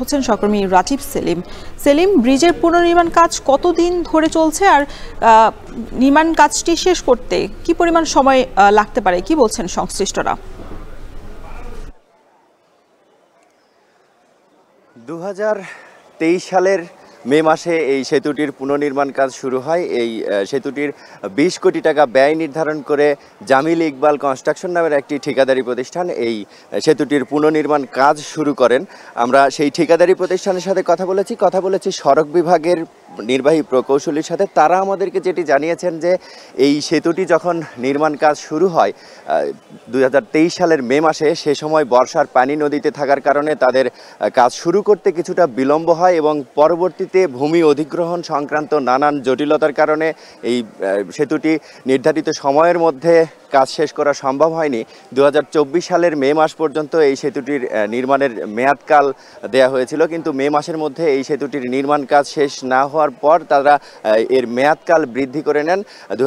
হচ্ছেন সহকর্মী রাজীব সেলিম সেলিম ব্রিজের পুনর্নির্মাণ কাজ কতদিন ধরে চলছে আর নির্মাণ কাজটি শেষ করতে কি পরিমাণ সময় লাগতে পারে কি বলছেন সংশ্লিষ্টরা দু সালের মে মাসে এই সেতুটির পুনর্নির্মাণ কাজ শুরু হয় এই সেতুটির বিশ কোটি টাকা ব্যয় নির্ধারণ করে জামিল ইকবাল কনস্ট্রাকশন নামের একটি ঠিকাদারি প্রতিষ্ঠান এই সেতুটির পুনর্নির্মাণ কাজ শুরু করেন আমরা সেই ঠিকাদারি প্রতিষ্ঠানের সাথে কথা বলেছি কথা বলেছি সড়ক বিভাগের নির্বাহী প্রকৌশলীর সাথে তারা আমাদেরকে যেটি জানিয়েছেন যে এই সেতুটি যখন নির্মাণ কাজ শুরু হয় দু সালের মে মাসে সে সময় বর্ষার পানি নদীতে থাকার কারণে তাদের কাজ শুরু করতে কিছুটা বিলম্ব হয় এবং পরবর্তী পরবর্তীতে ভূমি অধিগ্রহণ সংক্রান্ত নানান জটিলতার কারণে এই সেতুটি নির্ধারিত সময়ের মধ্যে কাজ শেষ করা সম্ভব হয়নি দু সালের মে মাস পর্যন্ত এই সেতুটির নির্মাণের মেয়াদকাল দেয়া হয়েছিল কিন্তু মে মাসের মধ্যে এই সেতুটির নির্মাণ কাজ শেষ না হওয়ার পর তারা এর মেয়াদকাল বৃদ্ধি করে নেন দু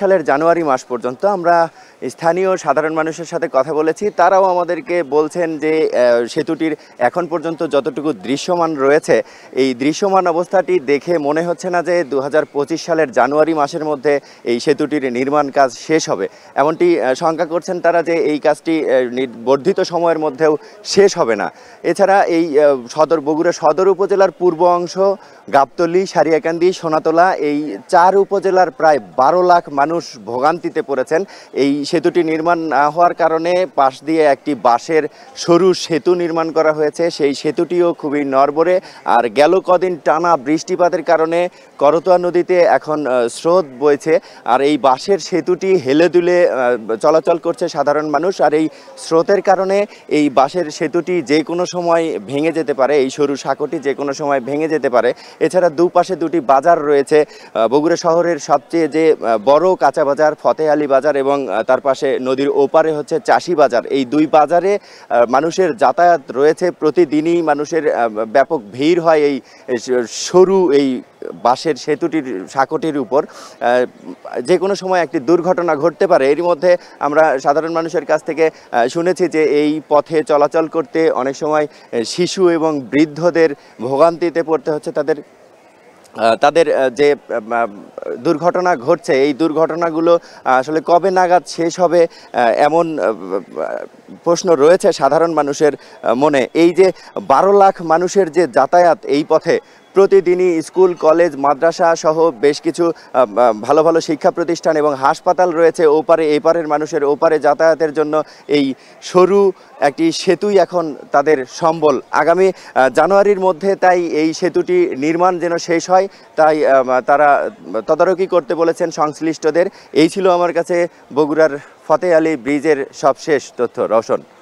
সালের জানুয়ারি মাস পর্যন্ত আমরা স্থানীয় সাধারণ মানুষের সাথে কথা বলেছি তারাও আমাদেরকে বলছেন যে সেতুটির এখন পর্যন্ত যতটুকু দৃশ্যমান রয়েছে এই দৃশ্যমান অবস্থাটি দেখে মনে হচ্ছে না যে দু সালের জানুয়ারি মাসের মধ্যে এই সেতুটির নির্মাণ কাজ শেষ হবে এমনটি শঙ্কা করছেন তারা যে এই কাজটি বর্ধিত সময়ের মধ্যেও শেষ হবে না এছাড়া এই সদর বগুড়া সদর উপজেলার পূর্ব অংশ গাবতলি সারিয়াকান্দি সোনাতলা এই চার উপজেলার প্রায় বারো লাখ মানুষ ভোগান্তিতে পড়েছেন এই সেতুটি নির্মাণ না হওয়ার কারণে পাশ দিয়ে একটি বাঁশের সরু সেতু নির্মাণ করা হয়েছে সেই সেতুটিও খুবই নরবরে আর গেল কদিন টানা বৃষ্টিপাতের কারণে করতোয়া নদীতে এখন স্রোত বইছে আর এই বাঁশের সেতুটি হেলে দুলে চলাচল করছে সাধারণ মানুষ আর এই স্রোতের কারণে এই বাঁশের সেতুটি যে কোনো সময় ভেঙে যেতে পারে এই সরু সাঁকোটি যে কোনো সময় ভেঙে যেতে পারে এছাড়া দুপাশে দুটি বাজার রয়েছে বগুড়া শহরের সবচেয়ে যে বড় কাঁচা বাজার ফতে আলী বাজার এবং তার পাশে নদীর ওপারে হচ্ছে চাষি বাজার এই দুই বাজারে মানুষের যাতায়াত রয়েছে প্রতিদিনই মানুষের ব্যাপক ভিড় হয় এই সরু এই বাঁশের সেতুটির সাঁকোটির উপর যে কোনো সময় একটি দুর্ঘটনা ঘটতে পারে এরই মধ্যে আমরা সাধারণ মানুষের কাছ থেকে শুনেছি যে এই পথে চলাচল করতে অনেক সময় শিশু এবং বৃদ্ধদের ভোগান্তিতে পড়তে হচ্ছে তাদের তাদের যে দুর্ঘটনা ঘটছে এই দুর্ঘটনাগুলো আসলে কবে নাগাদ শেষ হবে এমন প্রশ্ন রয়েছে সাধারণ মানুষের মনে এই যে বারো লাখ মানুষের যে যাতায়াত এই পথে প্রতিদিনই স্কুল কলেজ মাদ্রাসা সহ বেশ কিছু ভালো ভালো শিক্ষা প্রতিষ্ঠান এবং হাসপাতাল রয়েছে ওপারে এপারের মানুষের ওপারে যাতায়াতের জন্য এই সরু একটি সেতুই এখন তাদের সম্বল আগামী জানুয়ারির মধ্যে তাই এই সেতুটি নির্মাণ যেন শেষ হয় তাই তারা তদারকি করতে বলেছেন সংশ্লিষ্টদের এই ছিল আমার কাছে বগুড়ার ফতে আলী ব্রিজের সবশেষ তথ্য রওশন